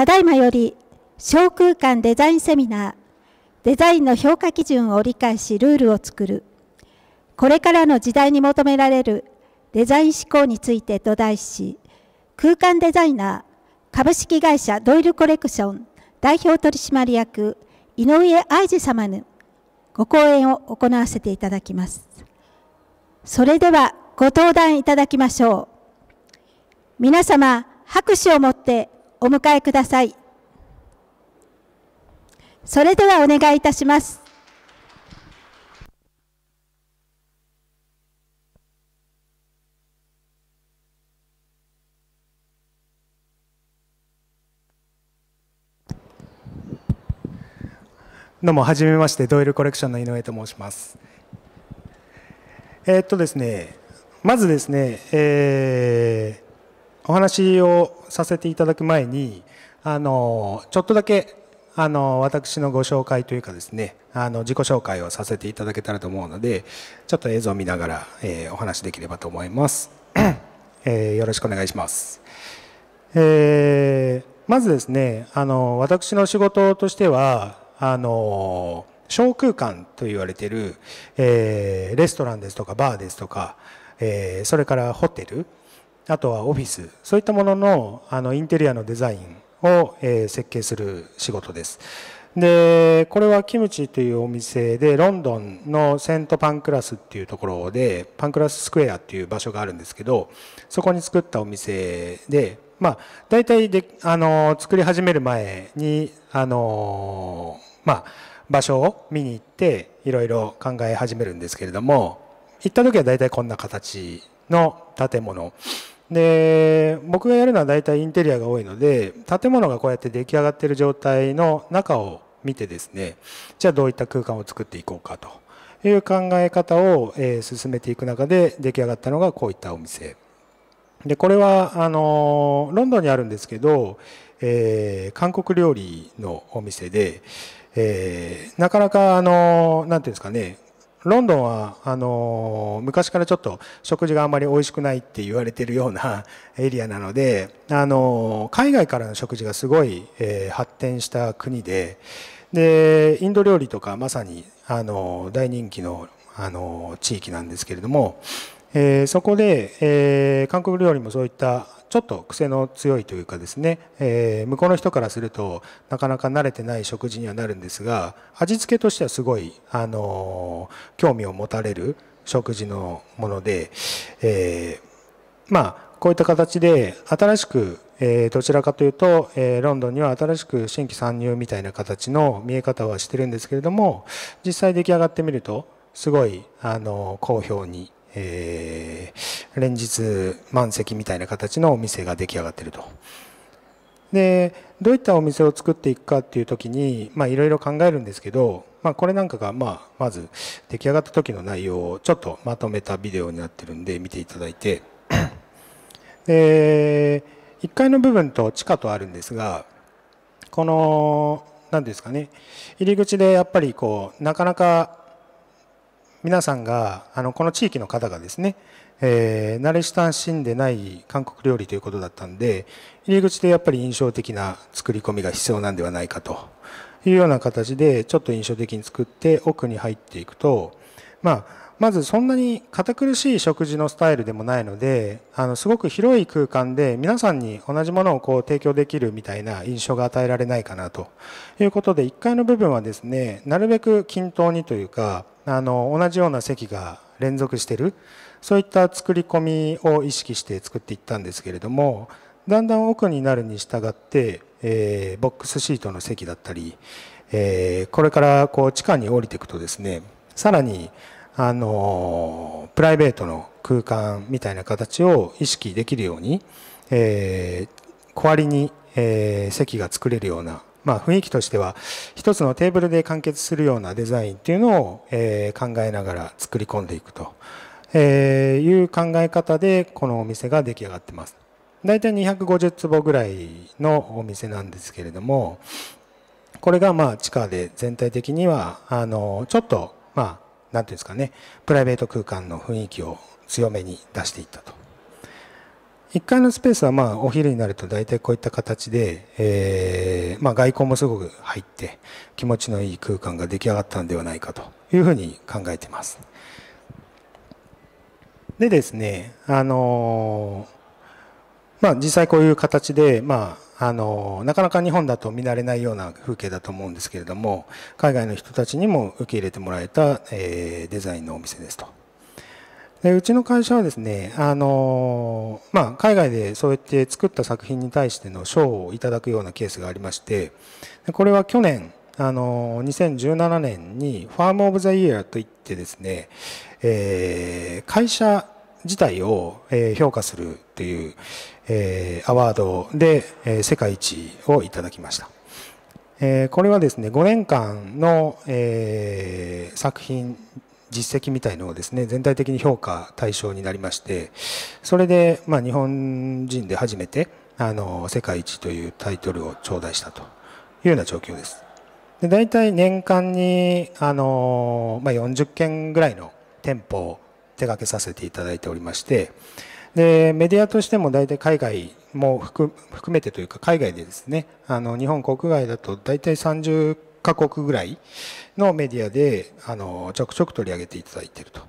ただいまより小空間デザインセミナーデザインの評価基準を理解しルールを作るこれからの時代に求められるデザイン思考についてと題し空間デザイナー株式会社ドイルコレクション代表取締役井上愛治様にご講演を行わせていただきますそれではご登壇いただきましょう皆様拍手をもってお迎えくださいそれではお願いいたしますどうも、初めまして、ドイルコレクションの井上と申します。えー、っとですね、まずですね、えーお話をさせていただく前にあのちょっとだけあの私のご紹介というかですねあの自己紹介をさせていただけたらと思うのでちょっと映像を見ながら、えー、お話できればと思います、えー、よろしくお願いします、えー、まずですねあの私の仕事としてはあの小空間と言われている、えー、レストランですとかバーですとか、えー、それからホテルあとはオフィスそういったもののあのインテリアのデザインを、え設計する仕事です。でこれはキムチというお店でロンドンのセントパンクラスっていうところでパンクラススクエアっていう場所があるんですけどそこに作ったお店でまあ大体であの作り始める前にあのまあ場所を見に行っていろいろ考え始めるんですけれども行った時は大体こんな形の建物で僕がやるのは大体インテリアが多いので建物がこうやって出来上がってる状態の中を見てですねじゃあどういった空間を作っていこうかという考え方を、え進めていく中で出来上がったのがこういったお店でこれはあのロンドンにあるんですけど、えー、韓国料理のお店で、えー、なかなかあの何ていうんですかねロンドンはあの昔からちょっと食事があんまり美味しくないって言われてるような エリアなのであの海外からの食事がすごい、えー、発展した国ででインド料理とかまさにあの大人気のあの地域なんですけれども、えー、そこで、えー、韓国料理もそういったちょっと癖の強いというかですね、えー、向こうの人からするとなかなか慣れてない食事にはなるんですが味付けとしてはすごい、あのー、興味を持たれる食事のもので、えー、まあこういった形で新しくえどちらかというと、えロンドンには新しく新規参入みたいな形の見え方はしてるんですけれども実際出来上がってみるとすごいあの好評にえー、連日満席みたいな形のお店が出来上がってると。でどういったお店を作っていくかっていう時にいろいろ考えるんですけど、まあ、これなんかが、まあ、まず出来上がった時の内容をちょっとまとめたビデオになってるんで見ていただいて で1階の部分と地下とあるんですがこの何ですかね入り口でやっぱりこうなかなか皆さんがあのこの地域の方がですね、えー、慣れ親しんでない韓国料理ということだったんで入り口でやっぱり印象的な作り込みが必要なんではないかというような形でちょっと印象的に作って奥に入っていくとまあまずそんなに堅苦しい食事のスタイルでもないのであのすごく広い空間で皆さんに同じものをこう提供できるみたいな印象が与えられないかなということで1階の部分はですねなるべく均等にというかあの同じような席が連続してるそういった作り込みを意識して作っていったんですけれどもだんだん奥になるに従って、えー、ボックスシートの席だったり、えー、これからこう地下に降りていくとですねさらにあのプライベートの空間みたいな形を意識できるように、えー、小割に、えー、席が作れるような、まあ、雰囲気としては一つのテーブルで完結するようなデザインっていうのを、えー、考えながら作り込んでいくと、えー、いう考え方でこのお店が出来上がってます。大体250坪ぐらいのお店なんですけれどもこれがまあ地下で全体的にはあのちょっとまあ何ていうんですかねプライベート空間の雰囲気を強めに出していったと1階のスペースはまあお昼になると大体こういった形で、えー、まあ、外交もすごく入って気持ちのいい空間が出来上がったんではないかというふうに考えてますでですねあのー、まあ実際こういう形でまああのなかなか日本だと見慣れないような風景だと思うんですけれども海外の人たちにも受け入れてもらえた、えー、デザインのお店ですと。でうちの会社はですね、あのまあ、海外でそうやって作った作品に対しての賞をいただくようなケースがありましてこれは去年あの2017年にファーム・オブ・ザ・イヤーといってですね、えー、会社自体を評価するという、えー、アワードで、え世界一をいただきました。えこれはですね、5年間の、え作品、実績みたいのをですね、全体的に評価対象になりまして、それで、ま日本人で初めて、あの、世界一というタイトルを頂戴したというような状況です。で大体年間に、あの、ま40件ぐらいの店舗を手掛けさせていただいておりまして、でメディアとしても大体海外も含めてというか海外でですねあの日本国外だと大体30カ国ぐらいのメディアであのちょくちょく取り上げていただいていると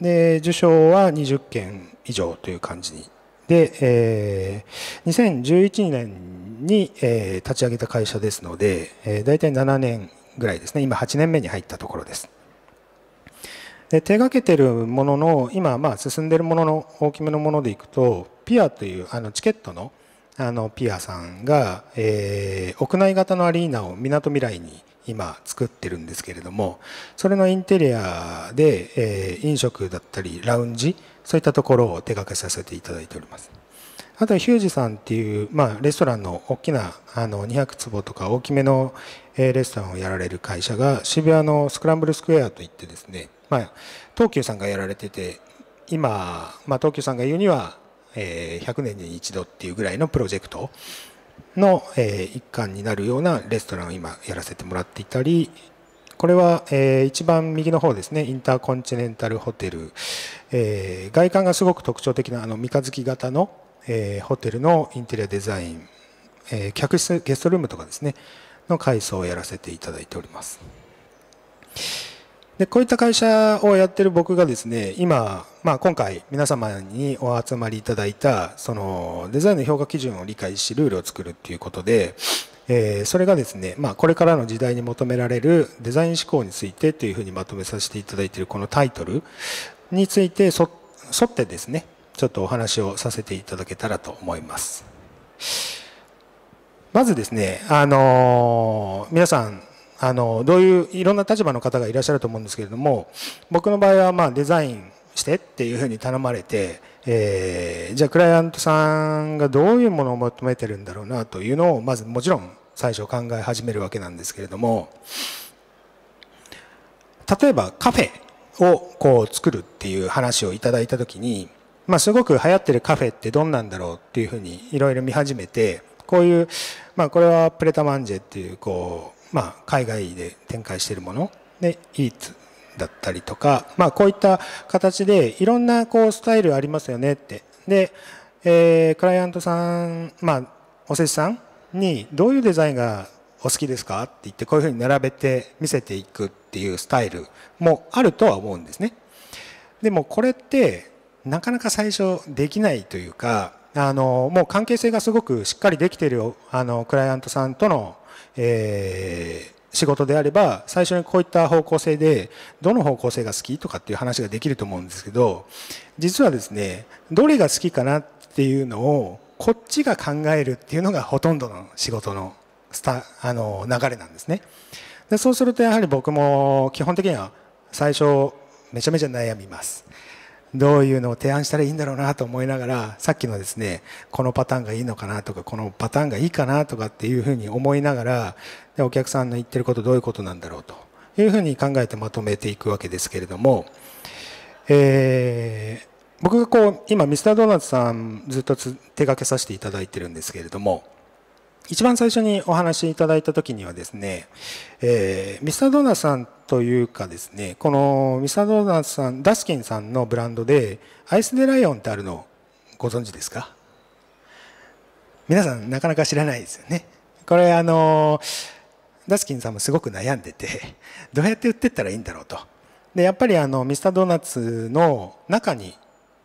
で受賞は20件以上という感じにで、えー、2011年に、えー、立ち上げた会社ですので、えー、大体7年ぐらいですね今8年目に入ったところですで手がけてるものの今まあ進んでるものの大きめのものでいくとピアというあのチケットのあのピアさんが、えー、屋内型のアリーナをみなとみらいに今作ってるんですけれどもそれのインテリアで、えー、飲食だったりラウンジそういったところを手掛けさせていただいております。あとはヒュージさんっていう、まあ、レストランの大きなあの200坪とか大きめのレストランをやられる会社が渋谷のスクランブルスクエアといってですねまあ、東急さんがやられてて今、まあ、東急さんが言うには、えー、100年に一度っていうぐらいのプロジェクトの、えー、一環になるようなレストランを今やらせてもらっていたりこれは、えー、一番右の方ですねインターコンチネンタルホテル、えー、外観がすごく特徴的なあの三日月型の、えー、ホテルのインテリアデザイン、えー、客室ゲストルームとかですねの改装をやらせていただいております。でこういった会社をやってる僕がですね今、まあ、今回皆様にお集まりいただいたそのデザインの評価基準を理解しルールを作るっていうことで、えー、それがですね、まあ、これからの時代に求められるデザイン思考についてというふうにまとめさせていただいているこのタイトルについて沿ってですねちょっとお話をさせていただけたらと思います。まずですね、あのー、皆さんあのどういういろんな立場の方がいらっしゃると思うんですけれども僕の場合はまあデザインしてっていうふうに頼まれて、えー、じゃあクライアントさんがどういうものを求めてるんだろうなというのをまずもちろん最初考え始めるわけなんですけれども例えばカフェをこう作るっていう話をいただいた時に、まあ、すごく流行ってるカフェってどんなんだろうっていうふうにいろいろ見始めてこういう、まあ、これはプレタマンジェっていうこうまあ、海外で展開しているもので EAT だったりとか、まあ、こういった形でいろんなこうスタイルありますよねってで、えー、クライアントさん、まあ、おせちさんにどういうデザインがお好きですかって言ってこういうふうに並べて見せていくっていうスタイルもあるとは思うんですね。でもこれってなかなか最初できないというかあのもう関係性がすごくしっかりできているあのクライアントさんとのえー、仕事であれば最初にこういった方向性でどの方向性が好きとかっていう話ができると思うんですけど実はですねどれが好きかなっていうのをこっちが考えるっていうのがほとんどの仕事のスタあの流れなんですねでそうするとやはり僕も基本的には最初めちゃめちゃ悩みますどういうのを提案したらいいんだろうなと思いながらさっきのですねこのパターンがいいのかなとかこのパターンがいいかなとかっていうふうに思いながらでお客さんの言ってることどういうことなんだろうというふうに考えてまとめていくわけですけれども、えー、僕がこう今ミスタードーナツさんずっと手掛けさせていただいてるんですけれども一番最初にお話しいただいた時にはですね、えー、ミードーナツさんというかですねこのミスタードーナツさんダスキンさんのブランドでアイス・デ・ライオンってあるのご存知ですか皆さんなかなか知らないですよねこれあのダスキンさんもすごく悩んでてどうやって売ってったらいいんだろうとでやっぱりあのミスタードーナツの中に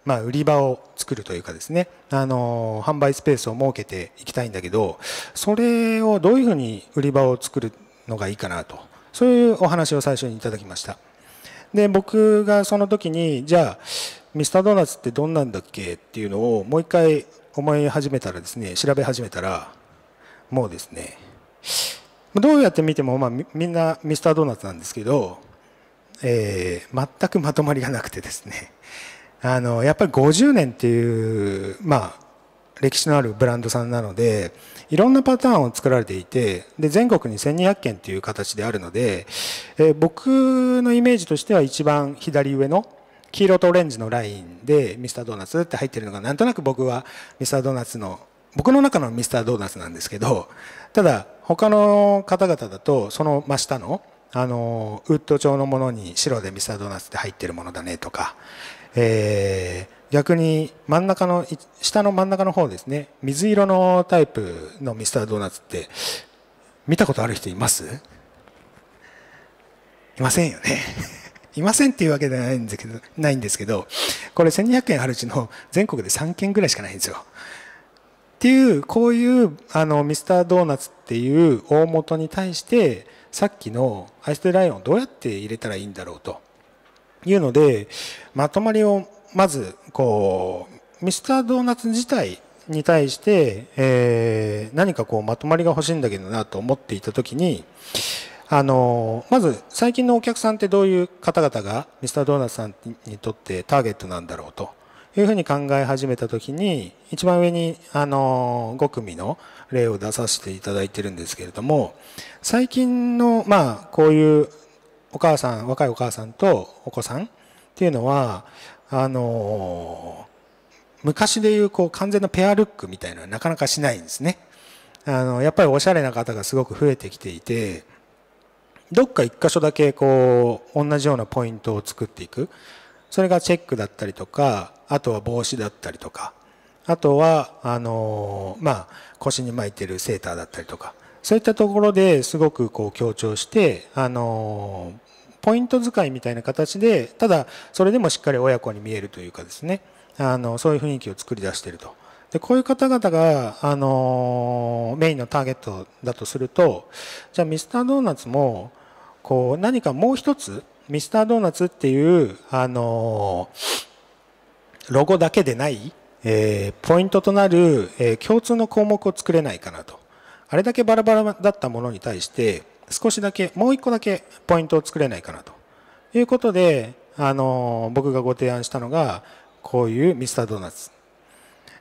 まあ、売り場を作るというかですね、あの販売スペースを設けていきたいんだけどそれをどういうふうに売り場を作るのがいいかなとそういうお話を最初にいただきましたで僕がその時にじゃあミスタードーナツってどんなんだっけっていうのをもう一回思い始めたらですね調べ始めたらもうですねどうやって見ても、まあ、みんなミスタードーナツなんですけど、えー、全くまとまりがなくてですねあのやっぱり50年っていう、まあ、歴史のあるブランドさんなのでいろんなパターンを作られていてで全国に1200件っていう形であるので、えー、僕のイメージとしては一番左上の黄色とオレンジのラインでミスタードーナツって入ってるのがなんとなく僕はミスタードーナツの僕の中のミスタードーナツなんですけどただ他の方々だとその真下のあのウッド調のものに白でミスタードーナツって入ってるものだねとかえー、逆に真ん中の下の真ん中の方ですね水色のタイプのミスタードーナツって見たことある人いますいませんよね いませんっていうわけではないんですけどないんですけどこれ1200円あるうちの全国で3件ぐらいしかないんですよ。っていうこういうあのミスタードーナツっていう大元に対してさっきのアイステライオンどうやって入れたらいいんだろうというのでまとまりをまずこうミスタードーナツ自体に対して、えー、何かこうまとまりが欲しいんだけどなと思っていた時にあのまず最近のお客さんってどういう方々がミスタードーナツさんにとってターゲットなんだろうというふうに考え始めた時に一番上にあの5組の例を出させていただいてるんですけれども最近のまあこういうお母さん若いお母さんとお子さんっていうのはあの昔でいうこう完全なペアルックみたいなのはなかなかしないんですねあのやっぱりおしゃれな方がすごく増えてきていてどっか一箇所だけこう同じようなポイントを作っていくそれがチェックだったりとかあとは帽子だったりとかあとはあのまあ腰に巻いてるセーターだったりとかそういったところですごくこう強調して、あのポイント使いみたいな形でただそれでもしっかり親子に見えるというかですねあのそういう雰囲気を作り出していると。でこういう方々が、あのメインのターゲットだとするとじゃあミスタードーナツもこう何かもう一つミスタードーナツっていう、あのロゴだけでない、えー、ポイントとなる、えー、共通の項目を作れないかなとあれだけバラバラだったものに対して少しだけもう一個だけポイントを作れないかなということであの僕がご提案したのがこういうミスタードーナツ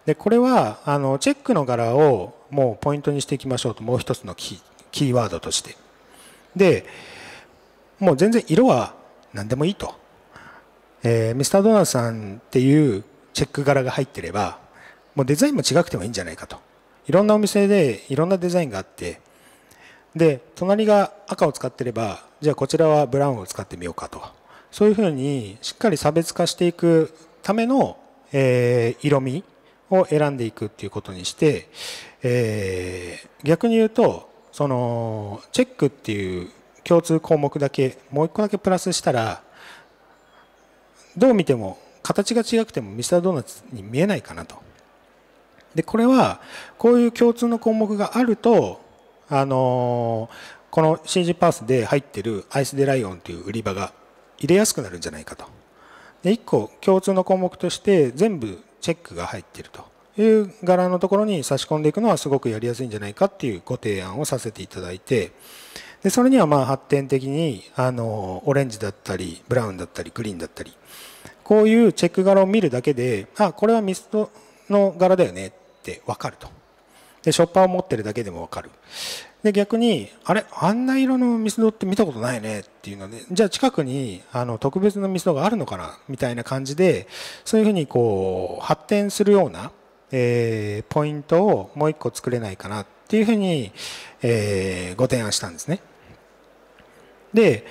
でこれはあのチェックの柄をもうポイントにしていきましょうともう一つのキーワードとしてでもう全然色は何でもいいと、えー、ミスタードーナツさんっていうチェック柄が入ってればもうデザインも違くてもいいんじゃないかといろんなお店でいろんなデザインがあってで隣が赤を使ってればじゃあこちらはブラウンを使ってみようかとそういうふうにしっかり差別化していくための、えー、色味を選んでいくっていうことにして、えー、逆に言うとそのチェックっていう共通項目だけもう一個だけプラスしたらどう見ても形が違くてもミスタードーナツに見えないかなとでこれはこういう共通の項目があるとあのー、この CG パースで入ってるアイスデライオンという売り場が入れやすくなるんじゃないかとで1個共通の項目として全部チェックが入ってるという柄のところに差し込んでいくのはすごくやりやすいんじゃないかっていうご提案をさせていただいてでそれにはまあ発展的にあのオレンジだったりブラウンだったりグリーンだったりこういうチェック柄を見るだけであこれはミストの柄だよねって分かるとでショッパーを持ってるだけでも分かるで逆にあれあんな色のミスドって見たことないねっていうのでじゃあ近くにあの特別なミスドがあるのかなみたいな感じでそういうふうにこう発展するような、えー、ポイントをもう一個作れないかなっていうふうに、えー、ご提案したんですねで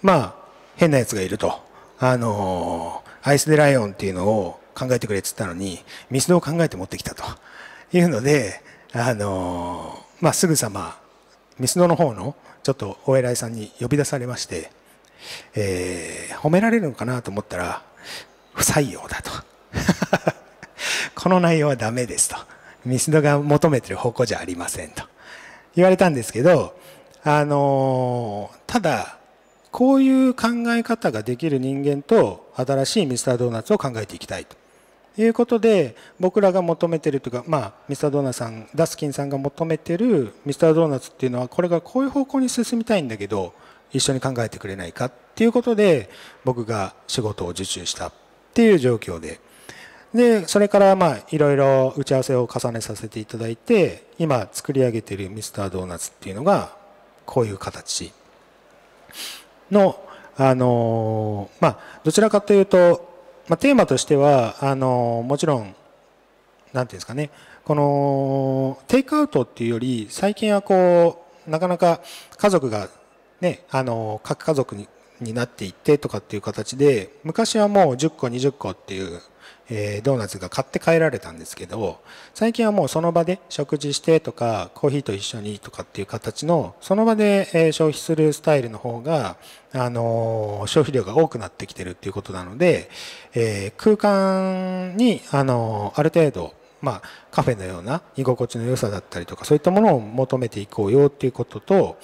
まあ変なやつがいるとあのーアイス・デ・ライオンっていうのを考えてくれって言ったのに、ミスドを考えて持ってきたというので、あの、まあ、すぐさま、ミスドの方のちょっとお偉いさんに呼び出されまして、えー、褒められるのかなと思ったら、不採用だと。この内容はダメですと。ミスドが求めてる方向じゃありませんと言われたんですけど、あのー、ただ、こういう考え方ができる人間と新しいミスタードーナツを考えていきたいということで僕らが求めてるというか、まあ、ミスタードーナツさんダスキンさんが求めてるミスタードーナツっていうのはこれがこういう方向に進みたいんだけど一緒に考えてくれないかっていうことで僕が仕事を受注したっていう状況で。でそれからまあいろいろ打ち合わせを重ねさせていただいて今作り上げてるミスタードーナツっていうのがこういう形のあのまあどちらかというとまあ、テーマとしてはあのもちろん何て言うんですかねこのテイクアウトっていうより最近はこうなかなか家族がねあの各家族になっていってとかっていう形で昔はもう10個20個っていうえドーナツが買って帰られたんですけど最近はもうその場で食事してとかコーヒーと一緒にとかっていう形のその場で、え消費するスタイルの方が、あの消費量が多くなってきてるっていうことなので、え空間に、あのある程度まあ、カフェのような居心地の良さだったりとかそういったものを求めていこうよっていうことと、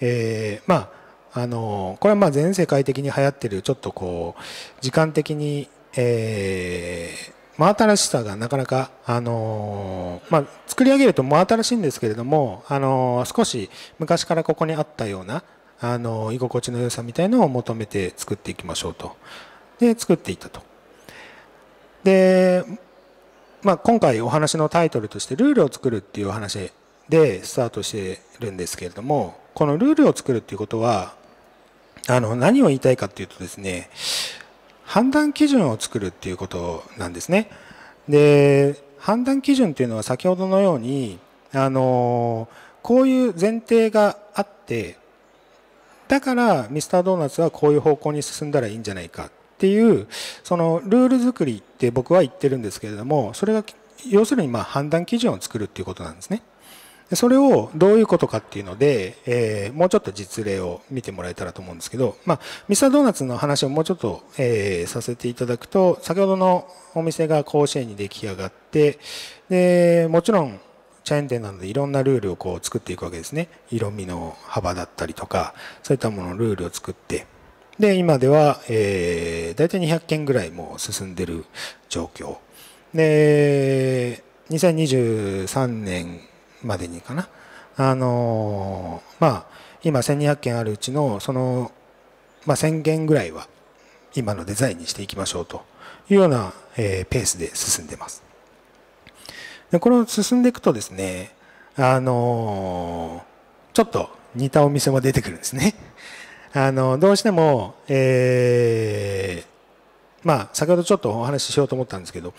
えまああのこれはまあ全世界的に流行ってるちょっとこう時間的にえー、真新しさがなかなか、あのー、まあ、作り上げると真新しいんですけれども、あのー、少し昔からここにあったような、あのー、居心地の良さみたいのを求めて作っていきましょうとで作っていったとで、まあ、今回お話のタイトルとして「ルールを作る」っていう話でスタートしてるんですけれどもこのルールを作るっていうことはあの何を言いたいかっていうとですね判断基準を作るっていうことなんですね。で判断基準っていうのは先ほどのようにあのこういう前提があってだからミスタードーナツはこういう方向に進んだらいいんじゃないかっていうそのルール作りって僕は言ってるんですけれどもそれが要するにま判断基準を作るっていうことなんですね。それをどういうことかっていうので、えー、もうちょっと実例を見てもらえたらと思うんですけど、まあ、ミスタードーナツの話をもうちょっと、えー、させていただくと、先ほどのお店が甲子園に出来上がって、で、もちろん、チャーン店なのでいろんなルールをこう作っていくわけですね。色味の幅だったりとか、そういったもののルールを作って、で、今では、えー、大体200件ぐらいもう進んでる状況。で、2023年までにかな。あのまあ、今1200件あるうちのその、まあ、1000件ぐらいは今のデザインにしていきましょうというような、えペースで進んでます。でこれを進んでいくとですね、あのちょっと似たお店も出てくるんですね。あのどうしても、えー、まあ、先ほどちょっとお話ししようと思ったんですけど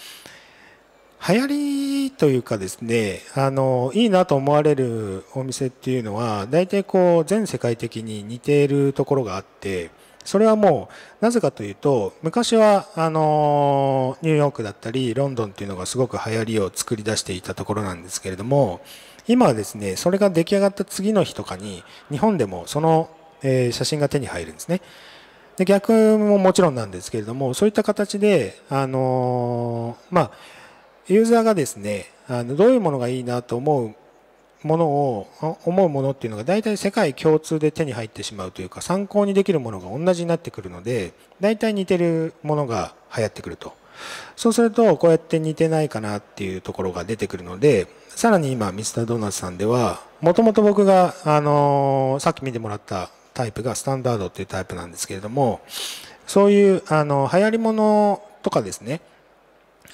流行りというかですねあのいいなと思われるお店っていうのは大体こう全世界的に似ているところがあってそれはもうなぜかというと昔はあのニューヨークだったりロンドンっていうのがすごく流行りを作り出していたところなんですけれども今はですねそれが出来上がった次の日とかに日本でもその、え写真が手に入るんですね。で逆ももちろんなんですけれどもそういった形で、あのまあ、ユーザーがですね、あのどういうものがいいなと思うものを、思うものっていうのが大体世界共通で手に入ってしまうというか、参考にできるものが同じになってくるので、大体似てるものが流行ってくると。そうすると、こうやって似てないかなっていうところが出てくるので、さらに今、ミスタードーナツさんでは、もともと僕が、あのさっき見てもらったタイプがスタンダードっていうタイプなんですけれども、そういう、あの、流行り物とかですね、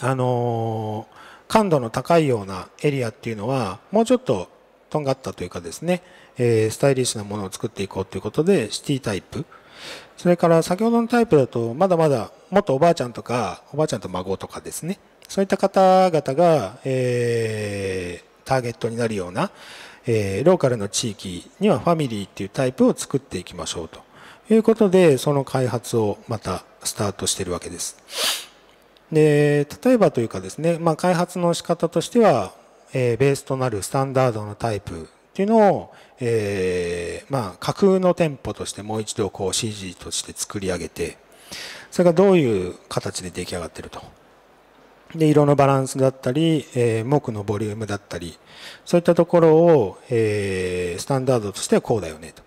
あの感度の高いようなエリアっていうのはもうちょっととんがったというかですね、えスタイリッシュなものを作っていこうということでシティタイプそれから先ほどのタイプだとまだまだもっとおばあちゃんとかおばあちゃんと孫とかですねそういった方々が、えー、ターゲットになるような、えー、ローカルの地域にはファミリーっていうタイプを作っていきましょうということでその開発をまたスタートしてるわけです。で例えばというかですね、まあ、開発の仕方としては、えー、ベースとなるスタンダードのタイプっていうのを、えー、まあ、架空の店舗としてもう一度こう CG として作り上げてそれがどういう形で出来上がってると。で色のバランスだったり、えー、木のボリュームだったりそういったところを、えー、スタンダードとしてはこうだよねと。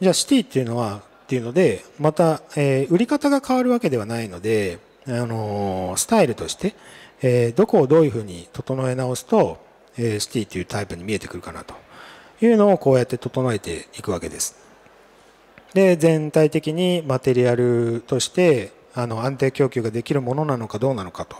じゃあシティっていうのはっていうのでまた、え売り方が変わるわけではないのであのスタイルとして、えどこをどういうふうに整え直すと、えシティというタイプに見えてくるかなというのをこうやって整えていくわけです。で全体的にマテリアルとしてあの安定供給ができるものなのかどうなのかと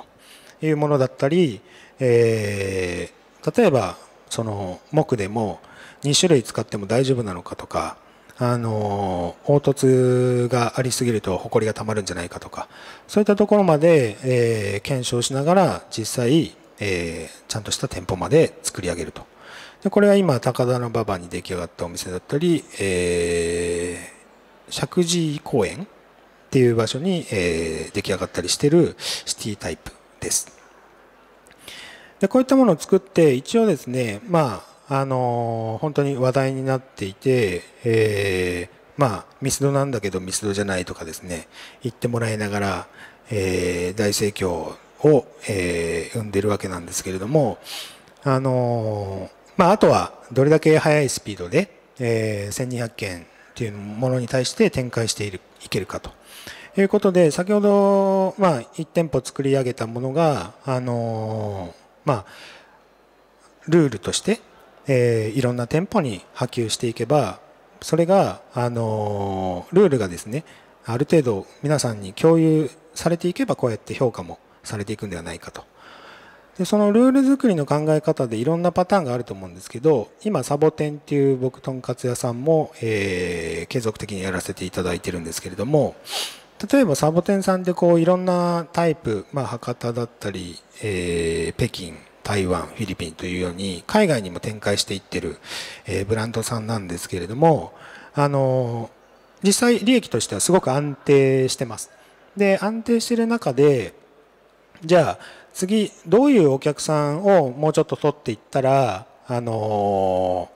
いうものだったり、えー、例えばその木でも2種類使っても大丈夫なのかとかあの凹凸がありすぎると埃りがたまるんじゃないかとかそういったところまで、え検証しながら実際、えちゃんとした店舗まで作り上げるとでこれは今高田馬場に出来上がったお店だったり、え石神井公園っていう場所に、え出来上がったりしてるシティタイプです。でこういったものを作って一応ですね、まああの本当に話題になっていて、えー、まあ、ミスドなんだけどミスドじゃないとかですね、言ってもらいながら、えー、大盛況を、えー、生んでるわけなんですけれども、あのまあ、あとはどれだけ速いスピードで、え1200件というものに対して展開しているいけるかということで、先ほど、まあ、1店舗作り上げたものが、あのまあ、ルールとして、えー、いろんな店舗に波及していけばそれが、あのルールがですねある程度皆さんに共有されていけばこうやって評価もされていくんではないかと。でそのルール作りの考え方でいろんなパターンがあると思うんですけど今サボテンっていう僕とんかつ屋さんも、えー、継続的にやらせていただいてるんですけれども例えばサボテンさんでこういろんなタイプ、まあ、博多だったり、えー、北京台湾、フィリピンというように海外にも展開していってる、えブランドさんなんですけれども、あの実際利益としてはすごく安定してます。で、安定してる中で、じゃあ次どういうお客さんをもうちょっと取っていったら、あの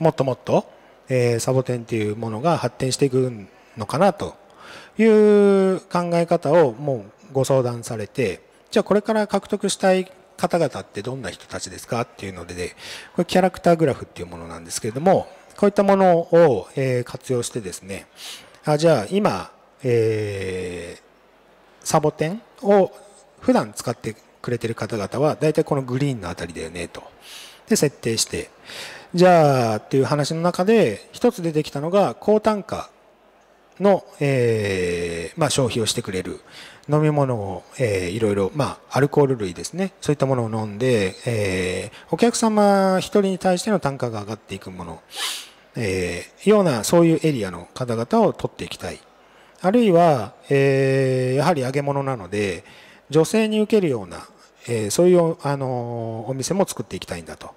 もっともっと、えサボテンっていうものが発展していくのかなという考え方をもうご相談されて、じゃあこれから獲得したい方々ってどんな人たちですかっていうので、これキャラクターグラフっていうものなんですけれども、こういったものを、えー、活用してですね、あじゃあ今、えー、サボテンを普段使ってくれてる方々は、大体このグリーンのあたりだよねと。で、設定して。じゃあっていう話の中で、一つ出てきたのが、高単価の、えーまあ、消費をしてくれる飲み物を、えー、いろいろ、まあ、アルコール類ですね、そういったものを飲んで、えー、お客様一人に対しての単価が上がっていくもの、えー、ような、そういうエリアの方々を取っていきたい。あるいは、えー、やはり揚げ物なので、女性に受けるような、えー、そういう、あのお店も作っていきたいんだと。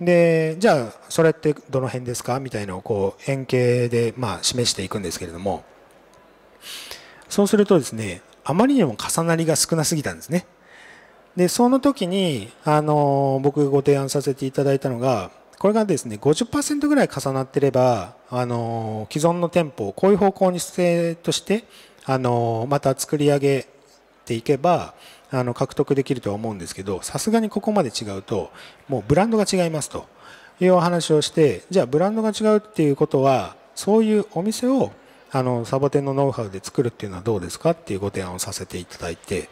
で、じゃあ、それってどの辺ですかみたいなのをこう、円形で、まあ、示していくんですけれども、そうするとですね、あまりにも重なりが少なすぎたんですね。で、その時に、あの、僕ご提案させていただいたのが、これがですね、50%ぐらい重なってれば、あの、既存の店舗をこういう方向に姿勢として、あの、また作り上げていけば、あの、獲得できるとは思うんですけど、さすがにここまで違うと、もうブランドが違いますというお話をして、じゃあブランドが違うっていうことは、そういうお店をあのサボテンのノウハウで作るっていうのはどうですかっていうご提案をさせていただいて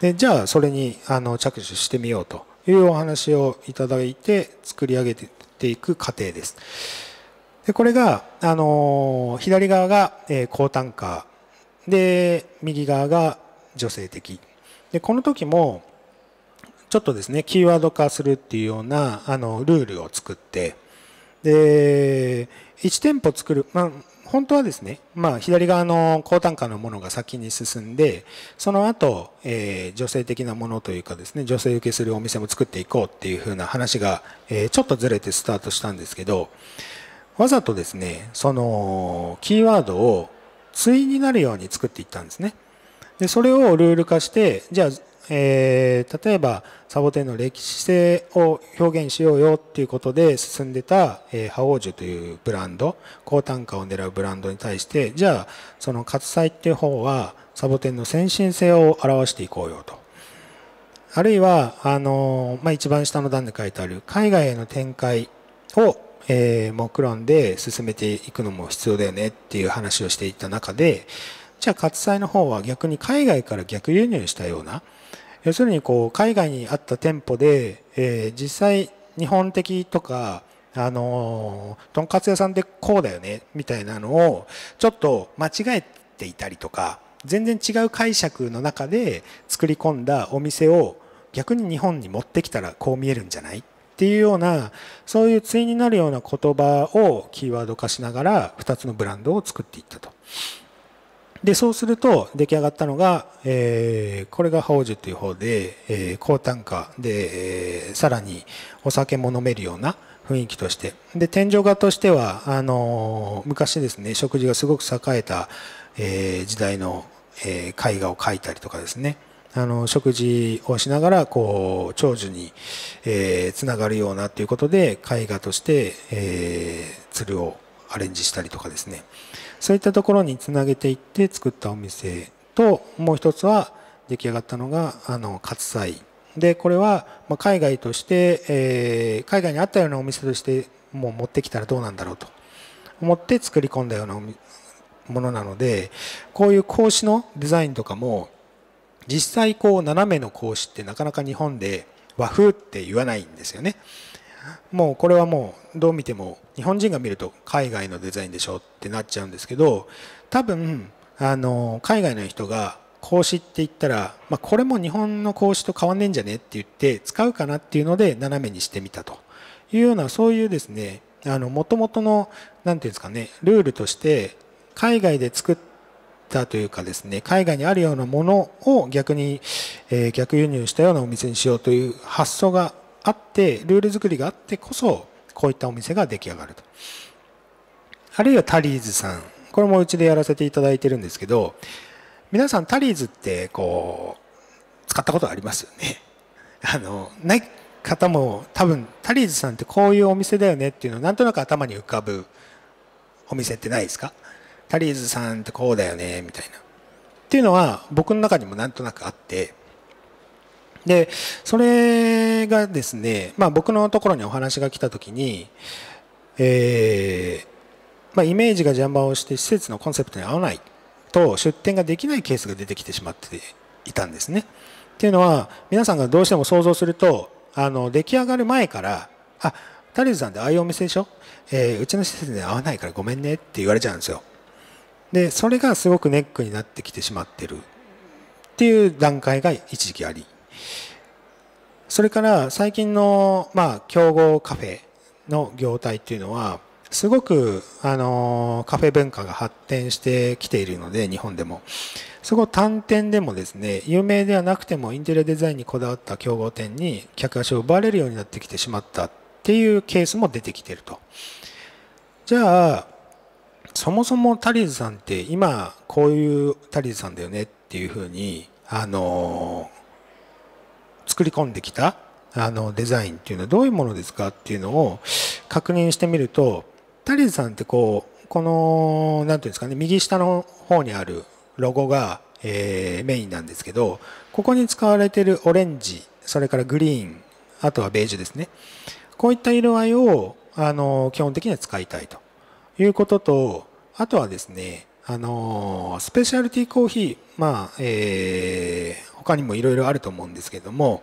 でじゃあそれにあの着手してみようというお話をいただいて作り上げていく過程です。でこれが、あの左側が、え高単価で右側が女性的でこの時もちょっとですねキーワード化するっていうようなあのルールを作ってで1店舗作る、まあ、本当はですね、まあ、左側の高単価のものが先に進んでその後、えー、女性的なものというかですね女性受けするお店も作っていこうっていう風な話が、えー、ちょっとずれてスタートしたんですけどわざとですねそのキーワードを対になるように作っていったんですね。でそれをルール化してじゃあえー、例えばサボテンの歴史性を表現しようよっていうことで進んでた、えー、ハオージュというブランド高単価を狙うブランドに対してじゃあその喝采っていう方はサボテンの先進性を表していこうよと。あるいはあの、まあ、一番下の段で書いてある海外への展開を、えー、目論んで進めていくのも必要だよねっていう話をしていた中でじゃあ喝采の方は逆に海外から逆輸入したような要するにこう海外にあった店舗で、えー、実際日本的とかあのー、とんかつ屋さんでこうだよねみたいなのをちょっと間違えていたりとか全然違う解釈の中で作り込んだお店を逆に日本に持ってきたらこう見えるんじゃないっていうようなそういう対になるような言葉をキーワード化しながら2つのブランドを作っていったと。でそうすると出来上がったのが、えー、これが宝珠という方で、えー、高単価で、えー、さらにお酒も飲めるような雰囲気としてで天井画としてはあのー、昔ですね食事がすごく栄えた、え時代の、え絵画を描いたりとかですねあの食事をしながらこう長寿に、えー、つながるようなということで絵画として、え鶴をアレンジしたりとかですねそういったところにつなげていって作ったお店ともう一つは出来上がったのがあのカツサイでこれは海外として、えー、海外にあったようなお店としてもう持ってきたらどうなんだろうと思って作り込んだようなものなのでこういう格子のデザインとかも実際こう斜めの格子ってなかなか日本で和風って言わないんですよね。もうこれはもうどう見ても日本人が見ると海外のデザインでしょってなっちゃうんですけど多分あの海外の人が格子って言ったら、まあ、これも日本の格子と変わんねえんじゃねって言って使うかなっていうので斜めにしてみたというようなそういうですねもともとの何て言うんですかねルールとして海外で作ったというかですね海外にあるようなものを逆に、えー、逆輸入したようなお店にしようという発想があってルール作りがあってこそこういったお店が出来上がるとあるいはタリーズさんこれもうちでやらせていただいてるんですけど皆さんタリーズってこう使ったことありますよね あのない方も多分タリーズさんってこういうお店だよねっていうのなんとなく頭に浮かぶお店ってないですかタリーズさんってこうだよねみたいなっていうのは僕の中にもなんとなくあってでそれがですね、まあ、僕のところにお話が来た時に、えーまあ、イメージが邪魔をして施設のコンセプトに合わないと出店ができないケースが出てきてしまっていたんですね。っていうのは皆さんがどうしても想像するとあの出来上がる前から「あタリーズさんってああいうお店でしょ、えー、うちの施設に合わないからごめんね」って言われちゃうんですよ。でそれがすごくネックになってきてしまってるっていう段階が一時期ありそれから最近の、まあ、競合カフェの業態っていうのは、すごく、あの、カフェ文化が発展してきているので、日本でも。そこ単店でもですね、有名ではなくてもインテリアデザインにこだわった競合店に客足を奪われるようになってきてしまったっていうケースも出てきてると。じゃあ、そもそもタリーズさんって今こういうタリーズさんだよねっていうふうに、あの作り込んできたあのデザインっていうのはどういうものですかっていうのを確認してみるとタリーズさんってこうこの何ていうんですかね右下の方にあるロゴが、えー、メインなんですけどここに使われてるオレンジそれからグリーンあとはベージュですねこういった色合いをあの基本的には使いたいということとあとはですねあのスペシャルティコーヒーまあえー他にもいろいろあると思うんですけども、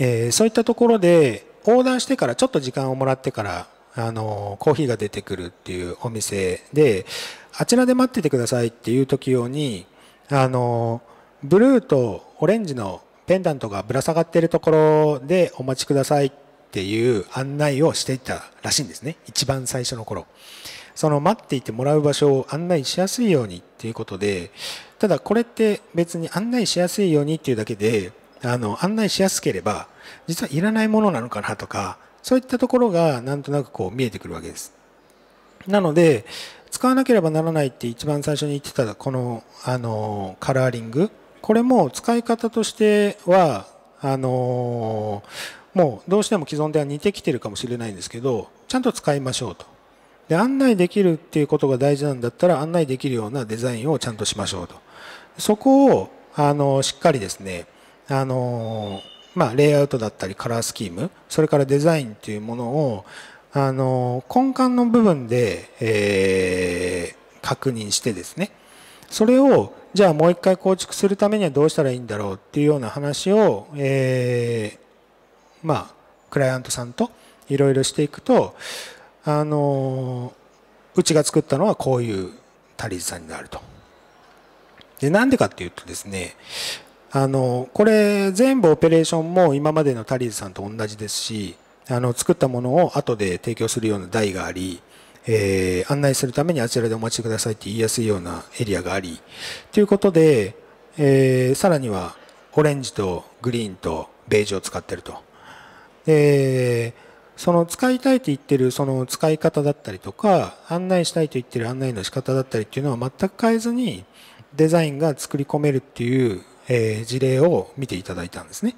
えー、そういったところで横断してからちょっと時間をもらってからあのコーヒーが出てくるっていうお店であちらで待っててくださいっていう時用にあのブルーとオレンジのペンダントがぶら下がってるところでお待ちくださいっていう案内をしていたらしいんですね一番最初の頃その待っていてもらう場所を案内しやすいようにっていうことでただこれって別に案内しやすいようにっていうだけであの案内しやすければ実はいらないものなのかなとかそういったところがなんとなくこう見えてくるわけです。なので使わなければならないって一番最初に言ってたこのあのカラーリングこれも使い方としてはあのもうどうしても既存では似てきてるかもしれないんですけどちゃんと使いましょうと。で案内できるっていうことが大事なんだったら案内できるようなデザインをちゃんとしましょうと。そこをあのしっかりですねあの、まあ、レイアウトだったりカラースキームそれからデザインというものをあの根幹の部分で、えー、確認してですねそれをじゃあもう一回構築するためにはどうしたらいいんだろうっていうような話を、えー、まあクライアントさんといろいろしていくとあのうちが作ったのはこういうタリーズさんになるとで、なんでかっていうとですね、あの、これ全部オペレーションも今までのタリーズさんと同じですし、あの、作ったものを後で提供するような台があり、えー、案内するためにあちらでお待ちくださいって言いやすいようなエリアがあり、ということで、えー、さらにはオレンジとグリーンとベージュを使ってると。で、その使いたいと言ってるその使い方だったりとか、案内したいと言ってる案内の仕方だったりっていうのは全く変えずに、デザインが作り込めるっていう、え事例を見ていただいたんですね。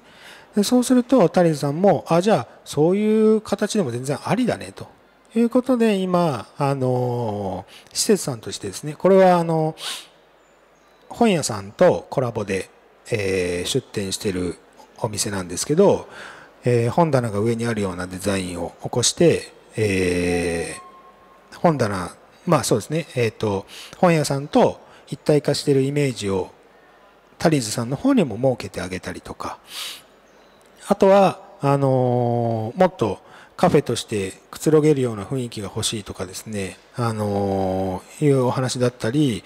でそうすると谷さんもあじゃあそういう形でも全然ありだねということで今あの施設さんとしてですねこれはあの本屋さんとコラボで、えー、出店してるお店なんですけど、えー、本棚が上にあるようなデザインを起こして、えー、本棚まあそうですねえっ、と本屋さんと一体化してるイメージをタリーズさんの方にも設けてあげたりとかあとはあのー、もっとカフェとしてくつろげるような雰囲気が欲しいとかですね、あのー、いうお話だったり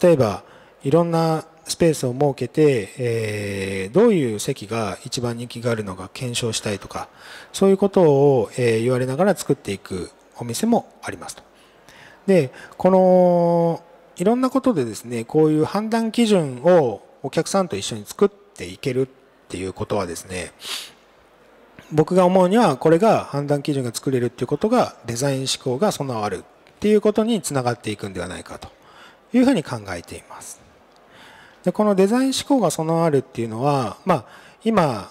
例えばいろんなスペースを設けて、えー、どういう席が一番人気があるのか検証したいとかそういうことを、え言われながら作っていくお店もありますと。でこのいろんなことでですね、こういう判断基準をお客さんと一緒に作っていけるっていうことはですね、僕が思うにはこれが判断基準が作れるっていうことがデザイン思考が備わるっていうことにつながっていくんではないかというふうに考えています。でこのデザイン思考が備わるっていうのは、まあ、今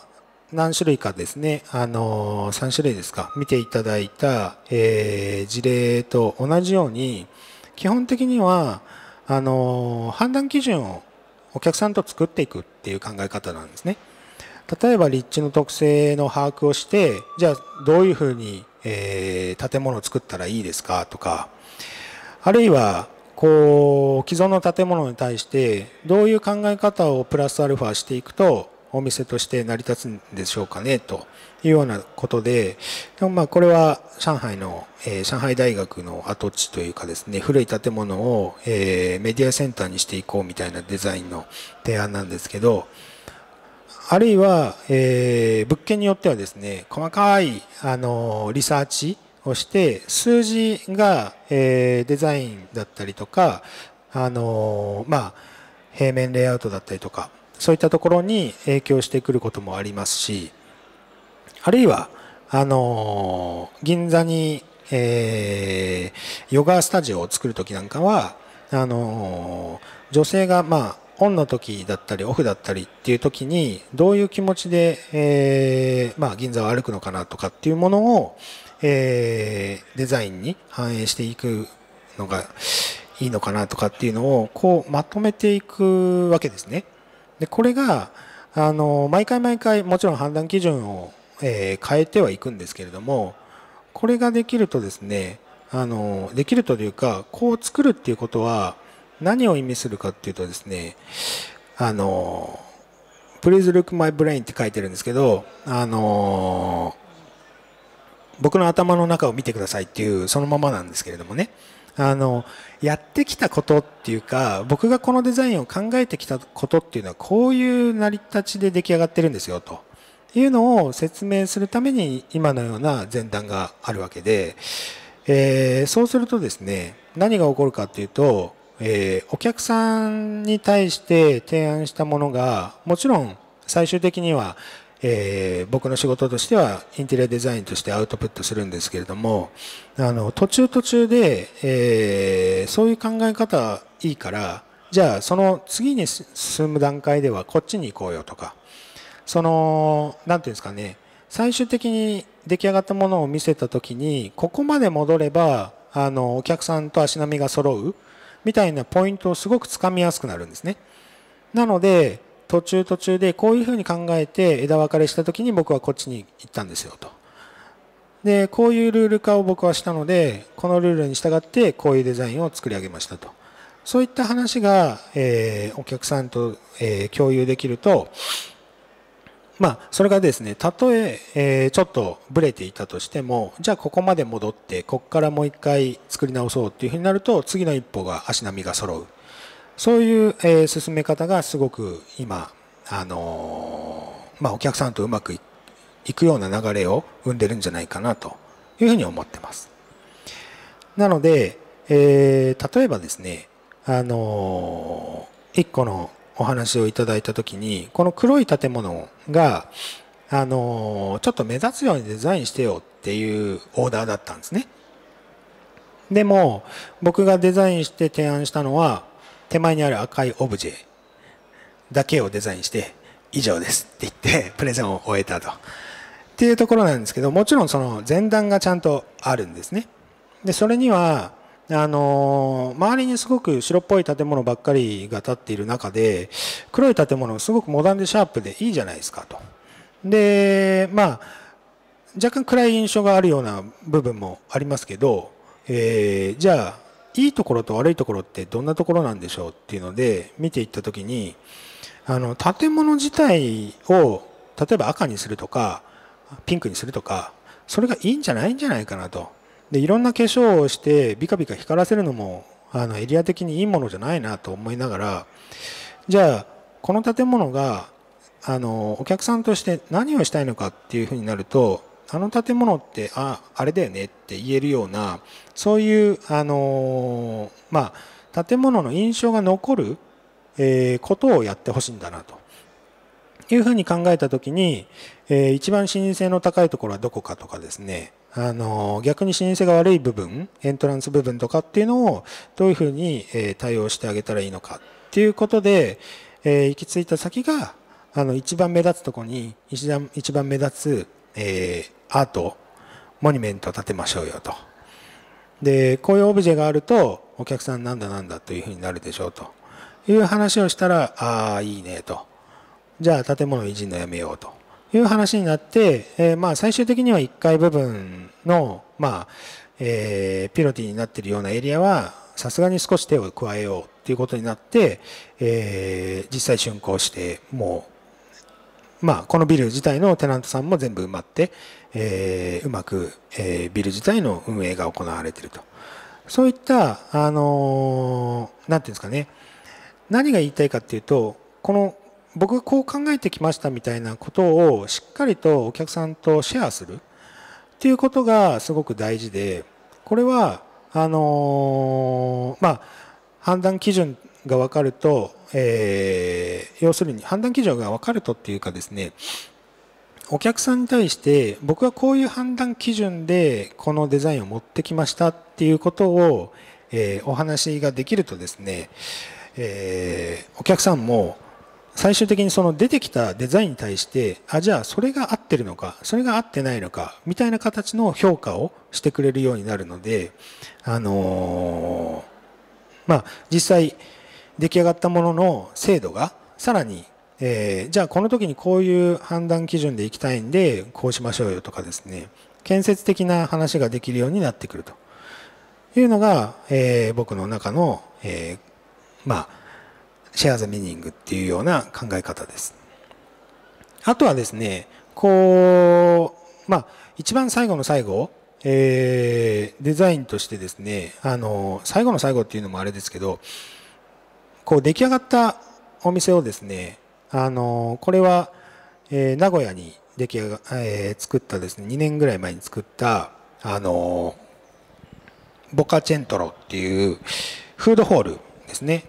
何種類かですね、あのー、3種類ですか見ていただいた、えー、事例と同じように基本的にはあの判断基準をお客さんと作っていくっていう考え方なんですね。例えば立地の特性の把握をしてじゃあどういうふうに、えー、建物を作ったらいいですかとかあるいはこう既存の建物に対してどういう考え方をプラスアルファしていくとお店として成り立つんでしょうかねというようなことで、でもまあこれは上海の、えー、上海大学の跡地というかですね、古い建物を、えー、メディアセンターにしていこうみたいなデザインの提案なんですけど、あるいは、えー、物件によってはですね、細かい、あのリサーチをして、数字が、えー、デザインだったりとか、あのまあ、平面レイアウトだったりとか、そういったところに影響してくることもありますしあるいはあの銀座に、えー、ヨガスタジオを作る時なんかはあの女性がまあオンの時だったりオフだったりっていう時にどういう気持ちで、えーまあ、銀座を歩くのかなとかっていうものを、えー、デザインに反映していくのがいいのかなとかっていうのをこうまとめていくわけですね。でこれがあの毎回毎回もちろん判断基準を、えー、変えてはいくんですけれどもこれができるとですねあのできるというかこう作るっていうことは何を意味するかっていうとですねあの「Please look my brain」って書いてるんですけどあの僕の頭の中を見てくださいっていうそのままなんですけれどもねあのやってきたことっていうか僕がこのデザインを考えてきたことっていうのはこういう成り立ちで出来上がってるんですよというのを説明するために今のような前段があるわけで、えー、そうするとですね何が起こるかっていうと、えー、お客さんに対して提案したものがもちろん最終的にはえー、僕の仕事としてはインテリアデザインとしてアウトプットするんですけれどもあの途中途中で、えー、そういう考え方いいからじゃあその次に進む段階ではこっちに行こうよとかその何て言うんですかね最終的に出来上がったものを見せた時にここまで戻ればあのお客さんと足並みが揃うみたいなポイントをすごくつかみやすくなるんですね。なので途中途中でこういうふうに考えて枝分かれした時に僕はこっちに行ったんですよと。でこういうルール化を僕はしたのでこのルールに従ってこういうデザインを作り上げましたと。そういった話が、えー、お客さんと、えー、共有できると、まあ、それがですね、たとええー、ちょっとブレていたとしても、じゃあここまで戻って、ここからもう一回作り直そうっていうふうになると、次の一歩が足並みが揃う。そういう、え進め方がすごく今、あのまあ、お客さんとうまくいくような流れを生んでるんじゃないかなというふうに思ってます。なので、えー、例えばですね、あの1個のお話をいただいたときにこの黒い建物が、あのちょっと目立つようにデザインしてよっていうオーダーだったんですね。でも僕がデザインして提案したのは手前にある赤いオブジェだけをデザインして以上ですって言って プレゼンを終えたと。っていうところなんですけどもちろんその前段がちゃんとあるんですね。でそれにはあの周りにすごく白っぽい建物ばっかりが建っている中で黒い建物すごくモダンでシャープでいいじゃないですかと。でまあ若干暗い印象があるような部分もありますけど、えー、じゃあいいところと悪いところってどんなところなんでしょうっていうので見ていった時にあの建物自体を例えば赤にするとかピンクにするとかそれがいいんじゃないんじゃないかなとでいろんな化粧をしてビカビカ光らせるのもあのエリア的にいいものじゃないなと思いながらじゃあこの建物があのお客さんとして何をしたいのかっていうふうになるとあの建物ってああれだよねって言えるようなそういうあのまあ建物の印象が残る、えー、ことをやってほしいんだなというふうに考えた時に、えー、一番視認性の高いところはどこかとかですねあの逆に視認性が悪い部分エントランス部分とかっていうのをどういうふうに対応してあげたらいいのかっていうことで、えー、行き着いた先があの一番目立つとこに一番一番目立つ、えー、アートモニュメント建てましょうよとでこういうオブジェがあるとお客さんなんだなんだというふうになるでしょうという話をしたらああいいねとじゃあ建物維持のやめようという話になって、えー、まあ最終的には1階部分の、まあえー、ピロティになっているようなエリアはさすがに少し手を加えようっていうことになって、えー、実際竣工してもうまあ、このビル自体のテナントさんも全部埋まって、えー、うまく、えー、ビル自体の運営が行われていると。そういった、あのー、なんていうんですかね、何が言いたいかっていうと、この、僕がこう考えてきましたみたいなことをしっかりとお客さんとシェアするっていうことがすごく大事で、これは、あのー、まあ、判断基準が分かると、えー、要するに判断基準が分かるとっていうかですね、お客さんに対して僕はこういう判断基準でこのデザインを持ってきましたっていうことを、えー、お話ができるとですね、えー、お客さんも最終的にその出てきたデザインに対してあじゃあそれが合ってるのかそれが合ってないのかみたいな形の評価をしてくれるようになるので、あのー、まあ、実際出来上がったものの精度がさらにえー、じゃあこの時にこういう判断基準でいきたいんでこうしましょうよとかですね建設的な話ができるようになってくるというのが、えー、僕の中の、えー、まあシェア・ザ・ミニングっていうような考え方です。あとはですねこうまあ一番最後の最後えー、デザインとしてですねあの最後の最後っていうのもあれですけどこう出来上がったお店をですねあのこれは、えー、名古屋に出来上が、えー、作ったですね2年ぐらい前に作ったあのボカチェントロっていうフードホールですね